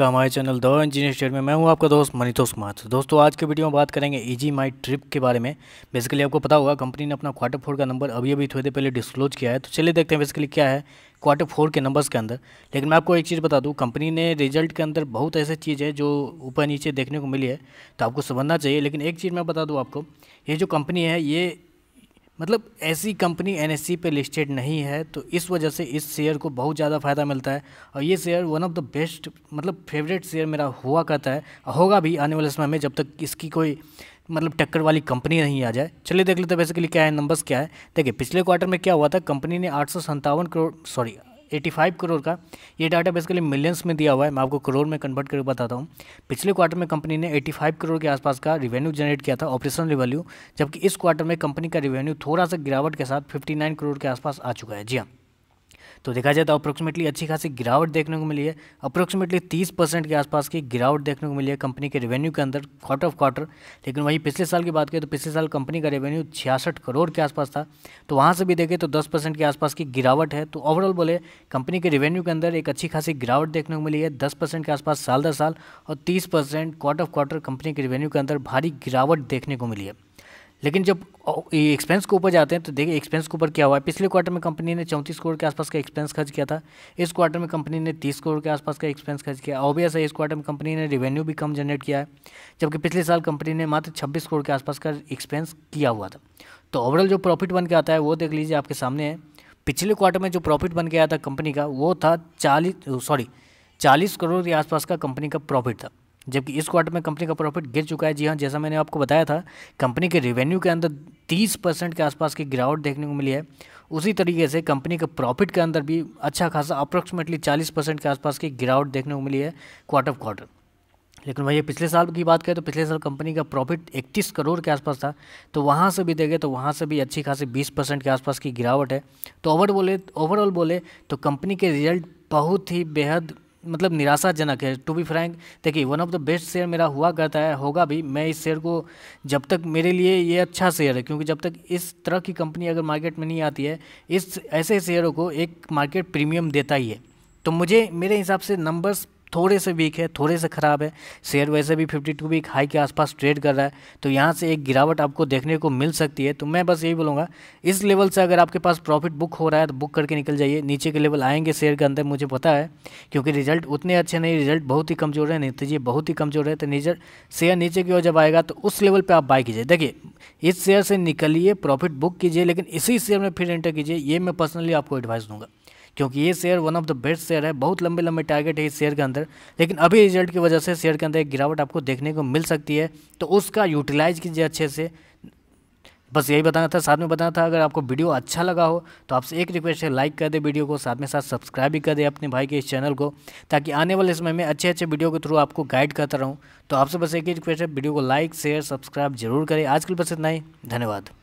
आपका हमारे channel the engineer state में मैं हूं आपका दोस्त मनीतोष मात दोस्तों आज के वीडियो में बात करेंगे ईजी माई ट्रिप के बारे में बेसिकली आपको पता होगा कंपनी ने अपना क्वार्टर फोर का नंबर अभी अभी थोड़ी देर पहले डिस्क्लोज किया है तो चलिए देखते हैं बेसिकली क्या है क्वार्टर फोर के नंबर्स के अंदर लेकिन मैं आपको एक चीज़ बता दूँ कंपनी ने रिजल्ट के अंदर बहुत ऐसे चीज़ है जो ऊपर नीचे देखने को मिली है तो आपको समझना चाहिए लेकिन एक चीज़ मैं बता दूँ आपको ये जो कंपनी है ये मतलब ऐसी कंपनी एन पे लिस्टेड नहीं है तो इस वजह से इस शेयर को बहुत ज़्यादा फ़ायदा मिलता है और ये share one of the best मतलब फेवरेट शेयर मेरा हुआ करता है होगा भी आने वाले समय में जब तक इसकी कोई मतलब टक्कर वाली कंपनी नहीं आ जाए चलिए देख लेते हैं बेसिकली क्या है नंबर्स क्या है देखिए पिछले क्वार्टर में क्या हुआ था कंपनी ने आठ करोड़ सॉरी 85 करोड़ का ये डाटा बेसिकली मिलियंस में दिया हुआ है मैं आपको करोड़ में कन्वर्ट करके बताता हूँ पिछले क्वार्टर में कंपनी ने 85 करोड़ के आसपास का रिवेन्यू जनरेट किया था ऑपरेशन रिवेल्यू जबकि इस क्वार्टर में कंपनी का रिवेन्यू थोड़ा सा गिरावट के साथ 59 करोड़ के आसपास आ चुका है जी हाँ तो देखा जाए तो अप्रोक्सीमेटली अच्छी खासी गिरावट देखने को मिली है अप्रोक्सीमेटली तीस परसेंट के आसपास की गिरावट देखने को मिली है कंपनी के रेवेन्यू के अंदर क्वार्टर ऑफ क्वार्टर लेकिन वहीं पिछले साल की बात करें तो पिछले साल कंपनी का रेवेन्यू छियासठ करोड़ के आसपास था तो वहाँ से भी देखें तो दस परसेंट के आसपास की गिरावट है तो ओवरऑल बोले कंपनी के रेवेन्यू के अंदर एक अच्छी खासी गिरावट देखने को मिली है दस परसेंट के आसपास साल दर साल और तीस percent quarter of quarter company के रेवेन्यू के अंदर भारी गिरावट देखने को मिली है लेकिन जब एक्सपेंस के ऊपर जाते हैं तो देखिए एक्सपेंस के ऊपर क्या हुआ है पिछले क्वार्टर में कंपनी ने चौंतीस करोड़ के आसपास का एक्सपेंस खर्च किया था इस क्वार्टर में कंपनी ने तीस करोड़ के आसपास का एक्सपेंस खर्च किया ऑब्वियस है इस क्वार्टर में कंपनी ने रेवेन्यू भी कम जनरेट किया है जबकि पिछले साल कंपनी ने मात्र छब्बीस करोड़ के आसपास का एक्सपेंस किया हुआ था तो ओवरऑल जो प्रॉफिट बन के आता है वो देख लीजिए आपके सामने है पिछले क्वार्टर में जो प्रॉफिट बन के आया था कंपनी का वो था चालीस सॉरी चालीस करोड़ के आसपास का कंपनी का प्रॉफिट था जबकि इस क्वार्टर में कंपनी का प्रॉफिट गिर चुका है जी हाँ जैसा मैंने आपको बताया था कंपनी के रेवेन्यू के अंदर 30 परसेंट के आसपास की गिरावट देखने को मिली है उसी तरीके से कंपनी के प्रॉफिट के अंदर भी अच्छा खासा अप्रोक्सीमेटली 40 परसेंट के आसपास की गिरावट देखने को मिली है क्वार्टर क्वार्टर लेकिन भैया पिछले साल की बात करें तो पिछले साल कंपनी का प्रॉफिट 31 करोड़ के आसपास था तो वहाँ से भी देखें तो वहाँ से भी अच्छी खासी 20 परसेंट के आसपास की गिरावट है तो ओवर बोले ओवरऑल बोले तो कंपनी के रिजल्ट बहुत ही बेहद मतलब निराशाजनक है टू बी फ्रैंक देखिए one of the best share मेरा हुआ करता है होगा भी मैं इस शेयर को जब तक मेरे लिए ये अच्छा शेयर है क्योंकि जब तक इस तरह की कंपनी अगर मार्केट में नहीं आती है इस ऐसे शेयरों को एक मार्केट प्रीमियम देता ही है तो मुझे मेरे हिसाब से नंबर्स थोड़े से वीक है थोड़े से ख़राब है शेयर वैसे भी 52 वीक हाई के आसपास ट्रेड कर रहा है तो यहाँ से एक गिरावट आपको देखने को मिल सकती है तो मैं बस यही बोलूँगा इस लेवल से अगर आपके पास प्रॉफिट बुक हो रहा है तो बुक करके निकल जाइए नीचे के लेवल आएंगे शेयर के अंदर मुझे पता है क्योंकि रिजल्ट उतने अच्छे नहीं रिजल्ट बहुत ही कमज़ोर है नतीजे बहुत ही कमज़ोर है तो नीचे शेयर नीचे की ओर जब आएगा तो उस लेवल पर आप बाय कीजिए देखिए इस शेयर से निकलिए प्रॉफिट बुक कीजिए लेकिन इसी शेयर में फिर एंटर कीजिए ये मैं पर्सनली आपको एडवाइस दूंगा क्योंकि ये share one of the best share है बहुत लंबे लंबे टारगेट है इस शेयर के अंदर लेकिन अभी रिजल्ट की वजह से शेयर के अंदर एक गिरावट आपको देखने को मिल सकती है तो उसका यूटिलाइज कीजिए अच्छे से बस यही बताना था साथ में बताना था अगर आपको वीडियो अच्छा लगा हो तो आपसे एक रिक्वेस्ट है लाइक कर दे वीडियो को साथ में साथ सब्सक्राइब भी कर दे अपने भाई के इस चैनल को ताकि आने वाले समय में अच्छे अच्छे वीडियो के थ्रू आपको गाइड करता रहूँ तो आपसे बस एक ही रिक्वेस्ट है वीडियो को लाइक शेयर सब्सक्राइब जरूर करें आजकल बस इतना ही धन्यवाद